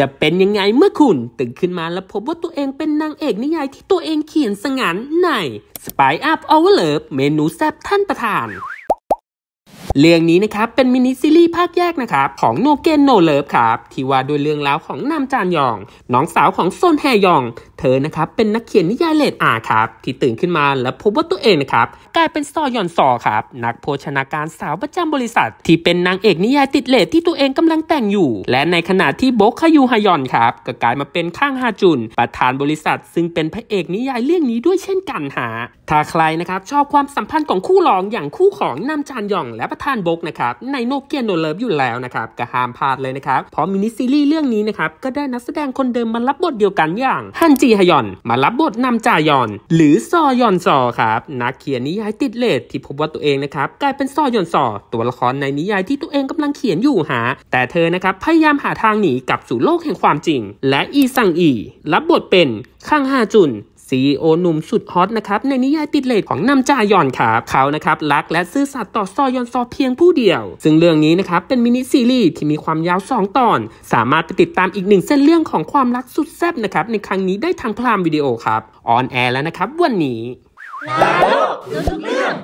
จะเป็นยังไงเมื่อคุณตื่นขึ้นมาแล้วพบว่าตัวเองเป็นนางเอกนิยายที่ตัวเองเขียนสงานใน Spy Up Our Love เมนูแซ่บท่านประธานเรื่องนี้นะครับเป็นมินิซีรีส์ภาคแยกนะครับของโนเกนโนเลิฟครับ ที่ว่าด้วยเรื่องราวของนาจานยอง น้องสาวของโซนแฮยอง เธอนะครับเป็นนักเขียนนิยายเลดอาครับ ที่ตื่นขึ้นมาและพบว่าตัวเองนะครับกลายเป็นซอยอนซอครับนักโภชนาการสาวประจำบริษัท ที่เป็นนางเอกนิยายติดเลดที่ตัวเองกำลังแต่งอยู่ และในขณะที่โบกคายูฮยอนครับก็กลายมาเป็นข้างฮาจุน ประธานบริษัท ซึ่งเป็นพระเอกนิยายเรื่องนี้ด้วยเช่นกันหาถ้าใครนะครับชอบความสัมพันธ์ของคู่รองอย่างคู่ของนาจานยองและท่านบกนะครับในโนเกียโนเลิฟอยู่แล้วนะครับก็ห้ามพลาดเลยนะครับเพราะมินิซีรีส์เรื่องนี้นะครับ ก็ได้นักแสดงคนเดิมมารับบทเดียวกันอย่างฮันจีฮยอนมารับบทนำจ่ายอน หรือซอยอนซอครับ นักเขียนนิยายติดเลทที่พบว่าตัวเองนะครับ กลายเป็นซอยอนซอตัวละครในนิยายที่ตัวเองกำลังเขียนอยู่หา แต่เธอนะครับพยายามหาทางหนีกลับสู่โลกแห่งความจริง และอีซังอี รับบทเป็นข้างฮาจุนซีโอหนุ่มสุดฮอตนะครับในนิยายติดเลทของนำจายอนครับเขานะครับ รักและซื่อสัตย์ต่อซอยอนซอเพียงผู้เดียว ซึ่งเรื่องนี้นะครับเป็นมินิซีรีส์ที่มีความยาว 2 ตอน สามารถไปติดตามอีกหนึ่งเส้นเรื่องของความรักสุดแซ่บนะครับในครั้งนี้ได้ทางพรามวิดีโอครับ ออนแอร์แล้วนะครับวันนี้ลาลูกทุกเรื่อง